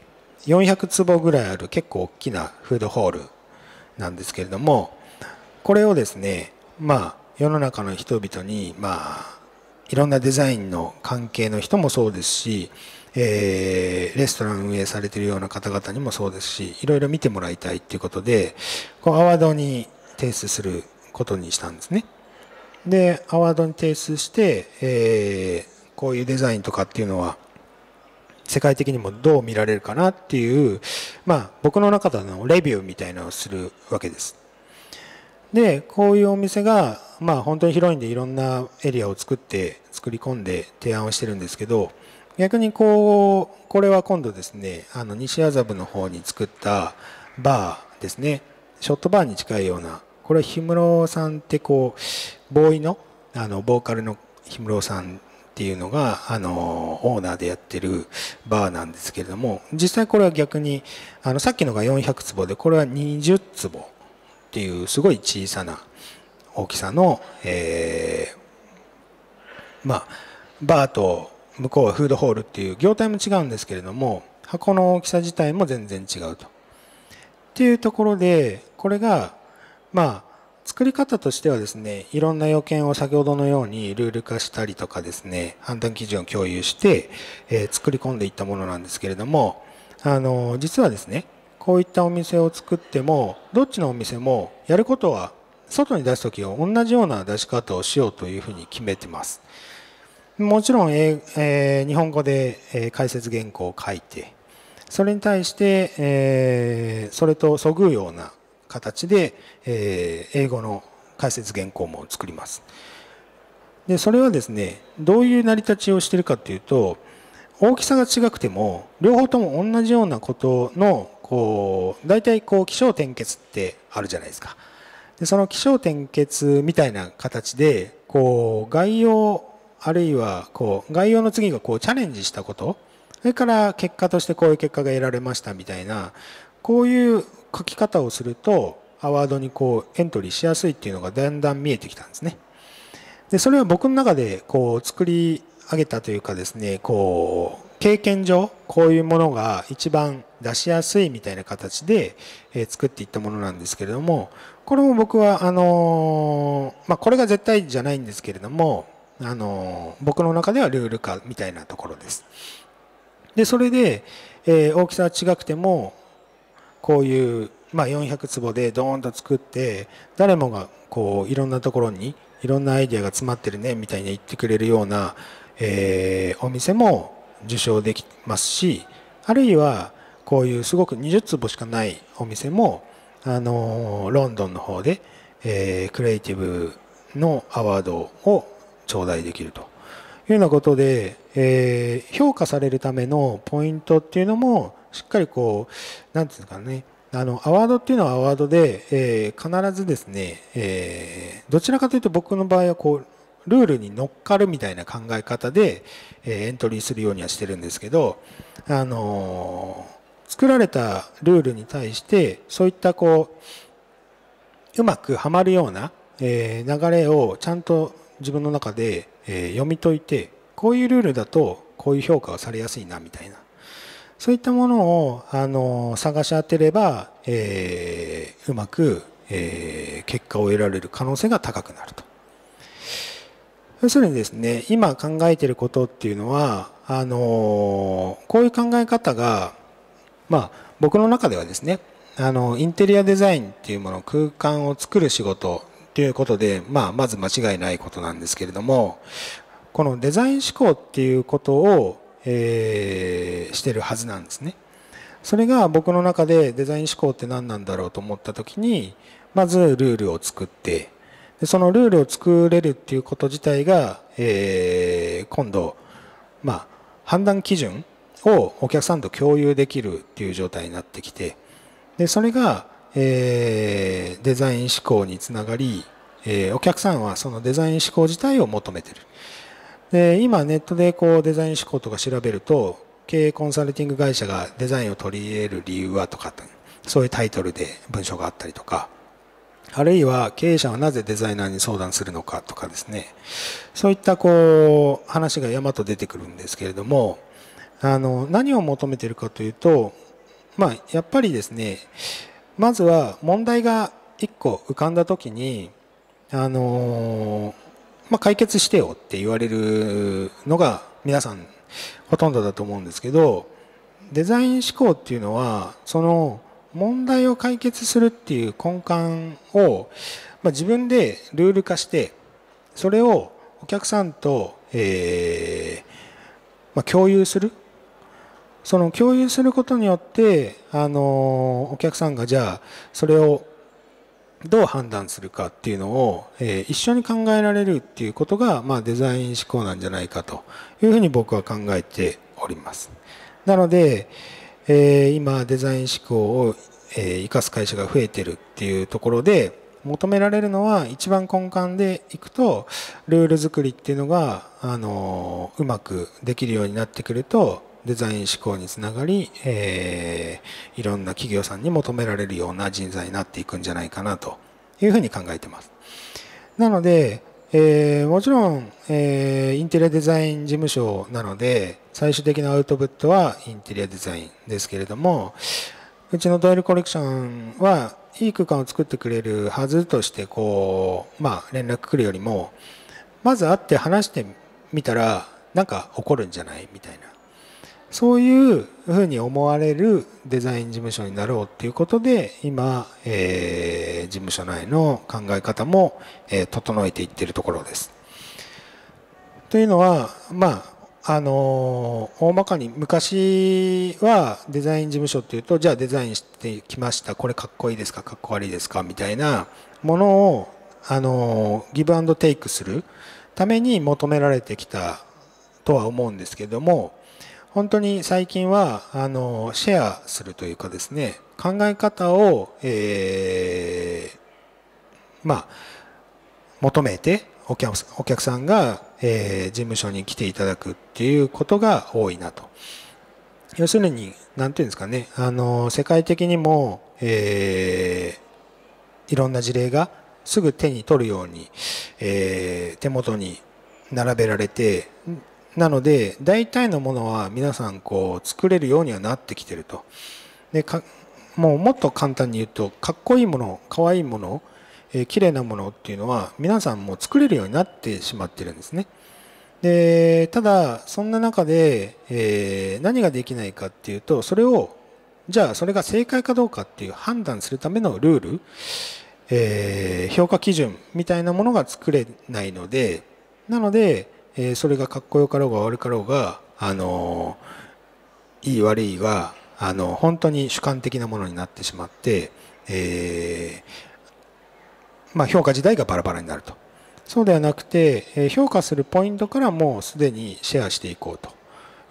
400坪ぐらいある結構大きなフードホールなんですけれどもこれをですねまあ世の中の人々にまあいろんなデザインの関係の人もそうですしえー、レストラン運営されているような方々にもそうですし、いろいろ見てもらいたいということで、こうアワードに提出することにしたんですね。で、アワードに提出して、えー、こういうデザインとかっていうのは、世界的にもどう見られるかなっていう、まあ、僕の中でのレビューみたいなのをするわけです。でこういうお店が、まあ、本当に広いんでいろんなエリアを作って作り込んで提案をしてるんですけど逆にこうこれは今度ですねあの西麻布の方に作ったバーですねショットバーに近いようなこれは氷室さんってこうボーイのあのボーカルの氷室さんっていうのがあのオーナーでやってるバーなんですけれども実際これは逆にあのさっきのが400坪でこれは20坪っていうすごい小さな大きさの、えー、まあバーと向こうはフードホールっていう業態も違うんですけれども箱の大きさ自体も全然違うと。っていうところでこれがまあ作り方としてはですねいろんな要件を先ほどのようにルール化したりとかですね判断基準を共有して、え作り込んでいったものなんですけれどもあの実はですねこういったお店を作ってもどっちのお店もやることは外に出す時を同じような出し方をしようというふうに決めてます。もちろん、ええー、日本語で、え解説原稿を書いてそれに対して、えー、それとそぐうような形で、えー、英語の解説原稿も作ります。でそれはですねどういう成り立ちをしてるかというと大きさが違くても両方とも同じようなことのこう大体こう起承転結ってあるじゃないですか。でその起承転結みたいな形でこう概要あるいはこう概要の次がこうチャレンジしたことそれから結果としてこういう結果が得られましたみたいなこういう書き方をするとアワードにこうエントリーしやすいっていうのがだんだん見えてきたんですね。でそれは僕の中でこう作り上げたというかですねこう経験上こういうものが一番出しやすいみたいな形で作っていったものなんですけれどもこれも僕はあのまあこれが絶対じゃないんですけれどもあの僕の中ではルール化みたいなところです。でそれで、えー、大きさは違くてもこういう、まあ、400坪でドーンと作って誰もがこういろんなところにいろんなアイデアが詰まってるねみたいに言ってくれるような、えー、お店も受賞できますしあるいはこういうすごく20坪しかないお店も、あのロンドンの方で、えー、クリエイティブのアワードを頂戴できるというようなことで、えー、評価されるためのポイントっていうのもしっかりこう何て言うんですかねあのアワードっていうのはアワードで、えー、必ずですね、えー、どちらかというと僕の場合はこうルールに乗っかるみたいな考え方で、えエントリーするようにはしてるんですけど、あの作られたルールに対してそういったこううまくはまるような、え流れをちゃんと自分の中で、え読み解いてこういうルールだとこういう評価をされやすいなみたいなそういったものをあの探し当てれば、えー、うまく、えー、結果を得られる可能性が高くなると。要するにですね今考えていることっていうのはあのこういう考え方が、まあ、僕の中ではですねあのインテリアデザインっていうもの空間を作る仕事ということで、まあ、まず間違いないことなんですけれどもこのデザイン思考っていうことを、えー、してるはずなんですね。それが僕の中でデザイン思考って何なんだろうと思った時にまずルールを作ってでそのルールを作れるっていうこと自体が、えー、今度、まあ、判断基準をお客さんと共有できるっていう状態になってきてでそれがえー、デザイン思考につながり、えー、お客さんはそのデザイン思考自体を求めてる。で今ネットでこうデザイン思考とか調べると経営コンサルティング会社がデザインを取り入れる理由はとかそういうタイトルで文章があったりとかあるいは経営者はなぜデザイナーに相談するのかとかですねそういったこう話が山と出てくるんですけれどもあの何を求めてるかというとまあやっぱりですねまずは問題が1個浮かんだ時に、あのまあ、解決してよって言われるのが皆さんほとんどだと思うんですけどデザイン思考っていうのはその問題を解決するっていう根幹を、まあ、自分でルール化してそれをお客さんと、えーまあ、共有するその共有することによってあのお客さんがじゃあそれをどう判断するかっていうのを、えー、一緒に考えられるっていうことが、まあ、デザイン思考なんじゃないかというふうに僕は考えております。なので、えー、今デザイン思考を、えー、生かす会社が増えてるっていうところで求められるのは一番根幹でいくとルール作りっていうのが、あのうまくできるようになってくるとデザイン思考につながり、えー、いろんな企業さんに求められるような人材になっていくんじゃないかなというふうに考えてます。なので、えー、もちろん、えー、インテリアデザイン事務所なので最終的なアウトプットはインテリアデザインですけれどもうちのドイルコレクションはいい空間を作ってくれるはずとしてこう、まあ、連絡来るよりもまず会って話してみたらなんか起こるんじゃないみたいなそういうふうに思われるデザイン事務所になろうっていうことで今、えー、事務所内の考え方も、えー、整えていってるところです。というのはまああのー、大まかに昔はデザイン事務所っていうとじゃあデザインしてきましたこれかっこいいですかかっこ悪いですかみたいなものを、あのー、ギブアンドテイクするために求められてきたとは思うんですけども本当に最近はあのシェアするというかですね考え方を、えー、まあ、求めてお客お客さんが、えー、事務所に来ていただくっていうことが多いなと。要するに何て言うんですかねあの世界的にも、えー、いろんな事例がすぐ手に取るように、え手元に並べられてなので大体のものは皆さんこう作れるようにはなってきてるとでかもうもっと簡単に言うとかっこいいものかわいいもの、えー、綺麗なものっていうのは皆さんも作れるようになってしまってるんですねでただそんな中で、えー、何ができないかっていうとそれをじゃあそれが正解かどうかっていう判断するためのルール、えー、評価基準みたいなものが作れないのでなので、えー、それがかっこよかろうが悪かろうがあのいい悪いはあの本当に主観的なものになってしまって、えー、まあ、評価自体がバラバラになるとそうではなくて、え評価するポイントからもうすでにシェアしていこうと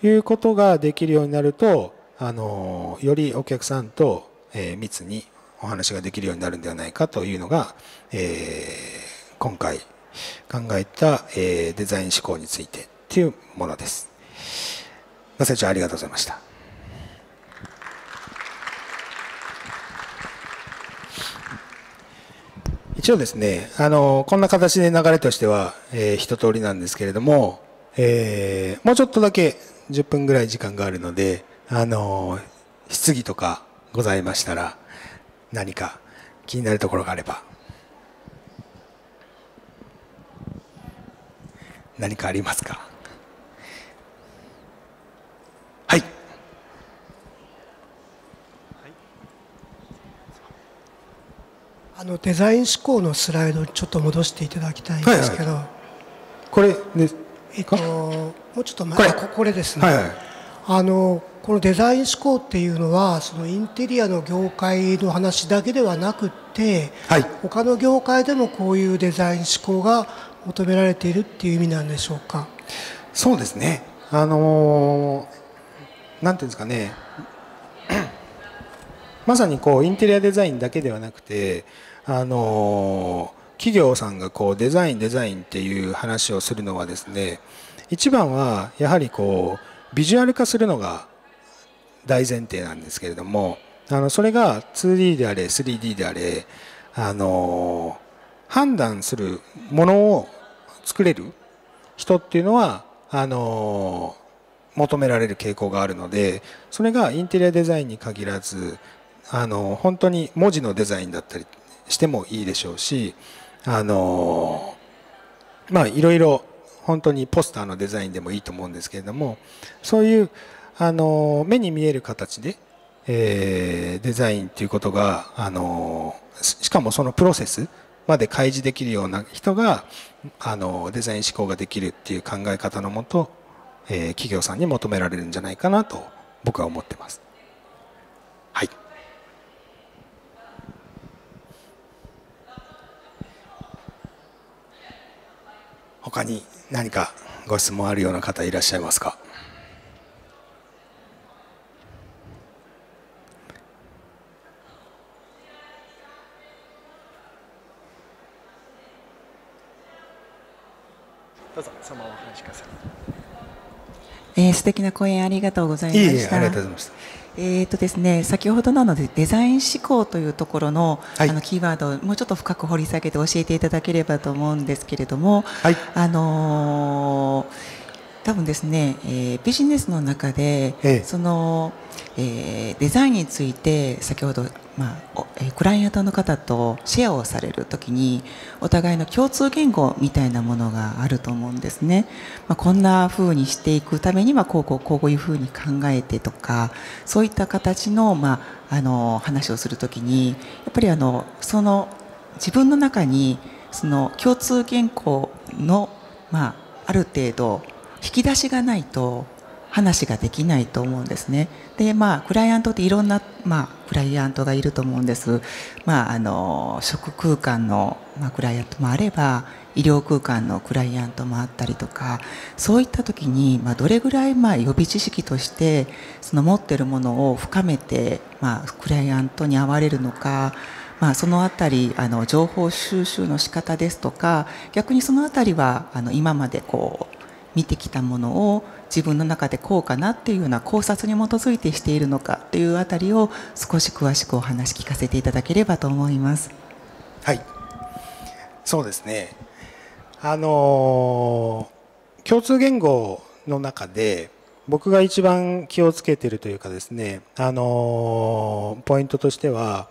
いうことができるようになるとあのよりお客さんと、え密にお話ができるようになるんではないかというのが、えー、今回考えた、えデザイン思考についてっていうものです。ご清聴ありがとうございました。一応ですね、あの、こんな形で流れとしては、えー、一通りなんですけれども、えー、もうちょっとだけ10分ぐらい時間があるので、あの、質疑とかございましたら、何か気になるところがあれば何かありますかはい、あのデザイン思考のスライドちょっと戻していただきたいんですけど、はいはい、これですえっともうちょっと前ここれですね、はいはい、あのこのデザイン思考っていうのはそのインテリアの業界の話だけではなくて、はい、他の業界でもこういうデザイン思考が求められているっていう意味なんでしょうかそうですねあのー、なんていうんですかね まさにこうインテリアデザインだけではなくてあのー企業さんがこうデザインデザインっていう話をするのはですね一番はやはりこうビジュアル化するのが大前提なんですけれどもあのそれが 2D であれ 3D であれあの判断するものを作れる人っていうのはあの求められる傾向があるのでそれがインテリアデザインに限らずあの本当に文字のデザインだったりしてもいいでしょうしあのまあいろいろ本当にポスターのデザインでもいいと思うんですけれどもそういうあの目に見える形で、えー、デザインということがあのしかもそのプロセスまで開示できるような人があのデザイン思考ができるっていう考え方のもと、えー、企業さんに求められるんじゃないかなと僕は思ってます。はい他に何かご質問あるような方いらっしゃいますかどうぞそのままお話しください、えー、素敵な講演ありがとうございましたありがとうございましたえーとですね、先ほどなのでデザイン思考というところのはい、あのキーワードをもうちょっと深く掘り下げて教えていただければと思うんですけれども、はい、あのー多分ですね、えー、ビジネスの中で、ええ、その、えー、デザインについて先ほど、まあえー、クライアントの方とシェアをされる時にお互いの共通言語みたいなものがあると思うんですね、まあ、こんな風にしていくためにはこうこうこういう風に考えてとかそういった形の,、まあ、あの話をする時にやっぱりあのその自分の中にその共通言語の、まあ、ある程度引き出しがないと話ができないと思うんですね。でまあクライアントっていろんな、まあ、クライアントがいると思うんです。まあ、あの食空間の、まあ、クライアントもあれば医療空間のクライアントもあったりとかそういった時に、まあ、どれぐらい、まあ、予備知識としてその持ってるものを深めて、まあ、クライアントに会われるのかまあ、そのあたりあの情報収集の仕方ですとか逆にそのあたりはあの今までこう見てきたものを自分の中でこうかなっていうような考察に基づいてしているのかというあたりを少し詳しくお話聞かせていただければと思います。はいそうですねあの共通言語の中で僕が一番気をつけてるというかですね、あのポイントとしては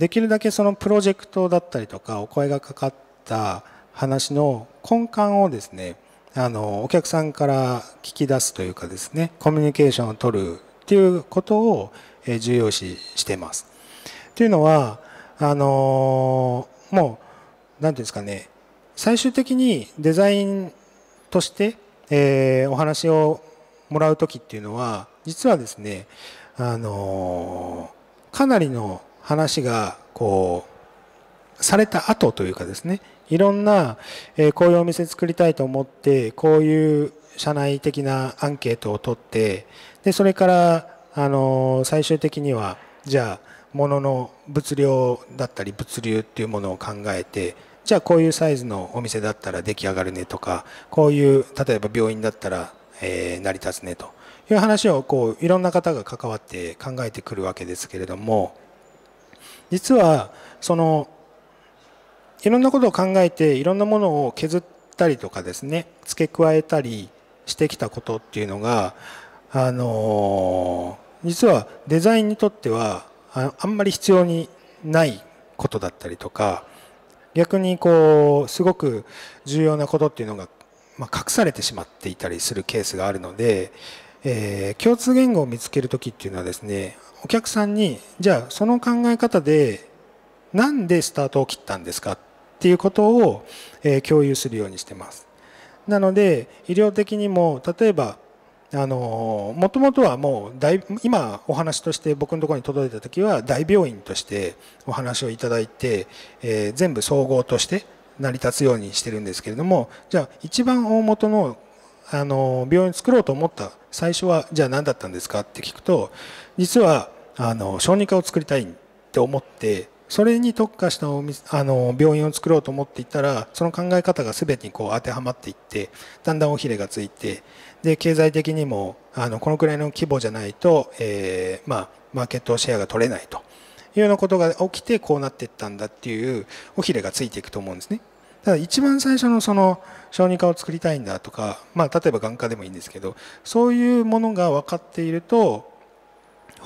できるだけそのプロジェクトだったりとかお声がかかった話の根幹をですねあのお客さんから聞き出すというかですねコミュニケーションを取るっていうことを重要視してます。というのはあのもう何て言うんですかね最終的にデザインとして、えー、お話をもらう時っていうのは実はですねあのかなりの話がこうされた後というかですねいろんな、えこういうお店作りたいと思ってこういう社内的なアンケートを取ってでそれからあの最終的にはじゃあ物の物量だったり物流っていうものを考えてじゃあこういうサイズのお店だったら出来上がるねとかこういう例えば病院だったら、え成り立つねという話をこういろんな方が関わって考えてくるわけですけれども実はそのいろんなことを考えていろんなものを削ったりとかですね付け加えたりしてきたことっていうのがあの実はデザインにとってはあんまり必要にないことだったりとか逆にこうすごく重要なことっていうのが、ま隠されてしまっていたりするケースがあるので、えー、共通言語を見つける時っていうのはですねお客さんにじゃあその考え方で何でスタートを切ったんですかっていうことを、え共有するようにしてます。なので医療的にも例えばあのもともとはもう大今お話として僕のところに届いた時は大病院としてお話をいただいて、えー、全部総合として成り立つようにしてるんですけれどもじゃあ一番大元のあの病院を作ろうと思った最初はじゃあ何だったんですかって聞くと実はあの小児科を作りたいって思ってそれに特化したお店あの病院を作ろうと思っていたらその考え方が全てにこう当てはまっていってだんだん尾ひれがついてで経済的にもあのこのくらいの規模じゃないと、えー、まあ、マーケットシェアが取れないというようなことが起きてこうなっていったんだっていう尾ひれがついていくと思うんですね。ただ一番最初のその小児科を作りたいんだとか、まあ、例えば眼科でもいいんですけどそういうものが分かっていると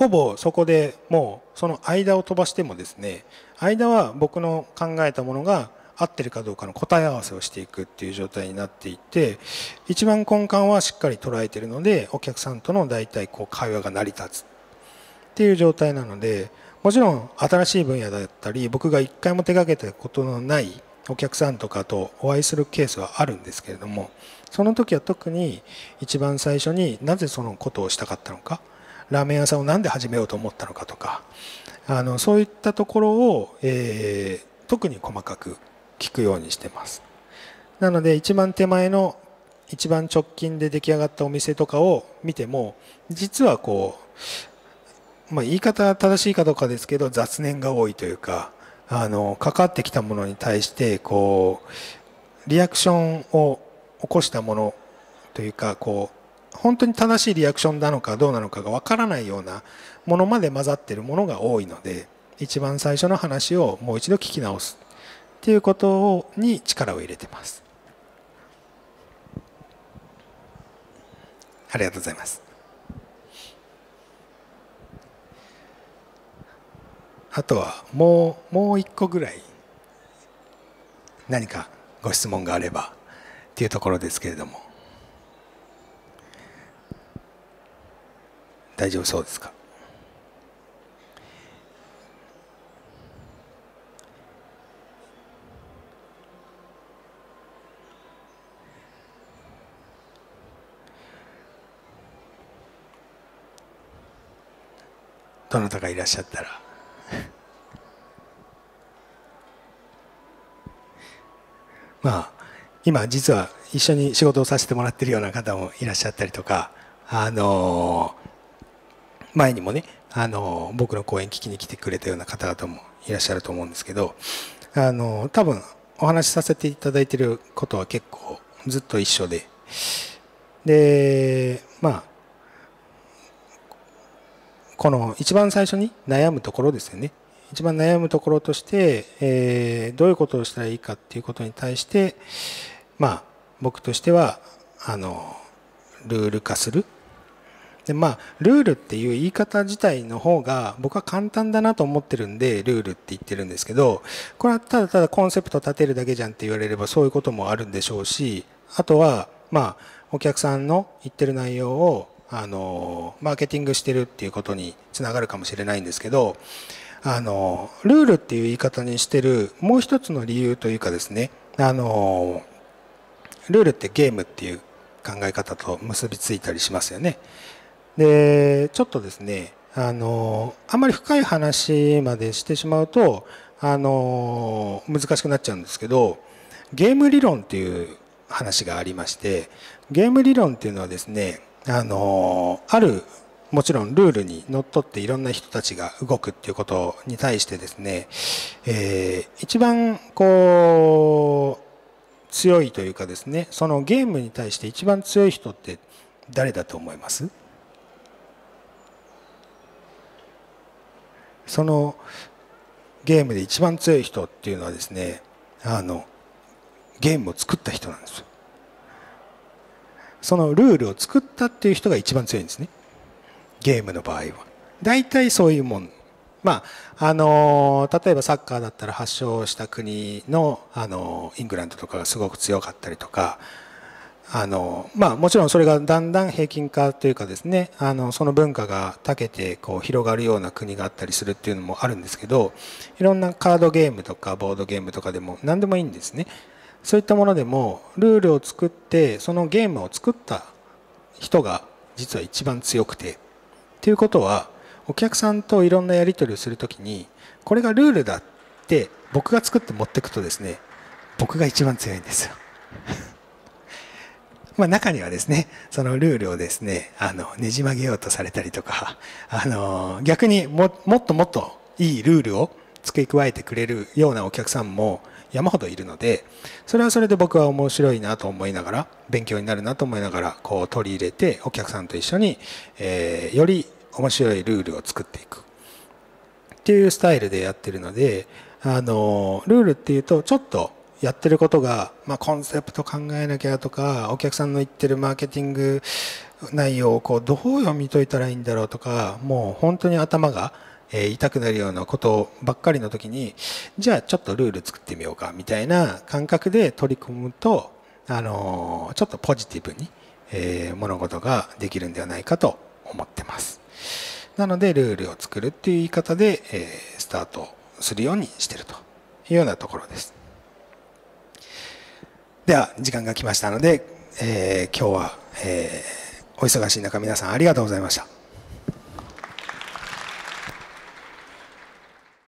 ほぼそこでもうその間を飛ばしてもですね間は僕の考えたものが合ってるかどうかの答え合わせをしていくっていう状態になっていて一番根幹はしっかり捉えてるのでお客さんとの大体こう会話が成り立つっていう状態なのでもちろん新しい分野だったり僕が一回も手がけたことのないお客さんとかとお会いするケースはあるんですけれどもその時は特に一番最初になぜそのことをしたかったのかラーメン屋さんを何で始めようと思ったのかとかあのそういったところを、えー、特に細かく聞くようにしてますなので一番手前の一番直近で出来上がったお店とかを見ても実はこう、まあ、言い方正しいかどうかですけど雑念が多いというかあのかかってきたものに対してこうリアクションを起こしたものというかこう本当に正しいリアクションなのかどうなのかがわからないようなものまで混ざっているものが多いので一番最初の話をもう一度聞き直すっていうことに力を入れてます。ありがとうございます。あとはもうもう一個ぐらい何かご質問があればっていうところですけれども。大丈夫そうですかどなたかいらっしゃったら まあ今実は一緒に仕事をさせてもらってるような方もいらっしゃったりとかあの前にもねあの僕の講演聞きに来てくれたような方々もいらっしゃると思うんですけどあの多分お話しさせていただいてることは結構ずっと一緒ででまあこの一番最初に悩むところですよね一番悩むところとして、えー、どういうことをしたらいいかっていうことに対してまあ僕としてはあのルール化するでまあルールっていう言い方自体の方が僕は簡単だなと思ってるんでルールって言ってるんですけどこれはただただコンセプト立てるだけじゃんって言われればそういうこともあるんでしょうしあとはまあお客さんの言ってる内容をあのマーケティングしてるっていうことにつながるかもしれないんですけどあのルールっていう言い方にしてるもう一つの理由というかですねあのルールってゲームっていう考え方と結びついたりしますよね。でちょっとですねあのあんまり深い話までしてしまうとあの難しくなっちゃうんですけどゲーム理論っていう話がありましてゲーム理論っていうのはですねあのあるもちろんルールにのっとっていろんな人たちが動くっていうことに対してですね、えー、一番こう強いというかですねそのゲームに対して一番強い人って誰だと思いますそのゲームで一番強い人っていうのはですねあのゲームを作った人なんですよそのルールを作ったっていう人が一番強いんですねゲームの場合は大体そういうもんまああの例えばサッカーだったら発祥した国の、あのイングランドとかがすごく強かったりとかあのまあ、もちろんそれがだんだん平均化というかですねあのその文化がたけてこう広がるような国があったりするっていうのもあるんですけどいろんなカードゲームとかボードゲームとかでも何でもいいんですねそういったものでもルールを作ってそのゲームを作った人が実は一番強くてということはお客さんといろんなやり取りをする時にこれがルールだって僕が作って持っていくとですね僕が一番強いんですよまあ、中にはですねそのルールをですねあのねじ曲げようとされたりとかあの逆にももっともっといいルールを付け加えてくれるようなお客さんも山ほどいるのでそれはそれで僕は面白いなと思いながら勉強になるなと思いながらこう取り入れてお客さんと一緒に、えー、より面白いルールを作っていくっていうスタイルでやってるのであのルールっていうとちょっとやってることが、まあ、コンセプト考えなきゃとかお客さんの言ってるマーケティング内容をこうどう読み解いたらいいんだろうとかもう本当に頭がえ痛くなるようなことばっかりの時にじゃあちょっとルール作ってみようかみたいな感覚で取り組むと、あのちょっとポジティブに、え物事ができるんではないかと思ってますなのでルールを作るっていう言い方で、えスタートするようにしてるというようなところですでは時間が来ましたので、えー、今日は、えー、お忙しい中皆さんありがとうございました。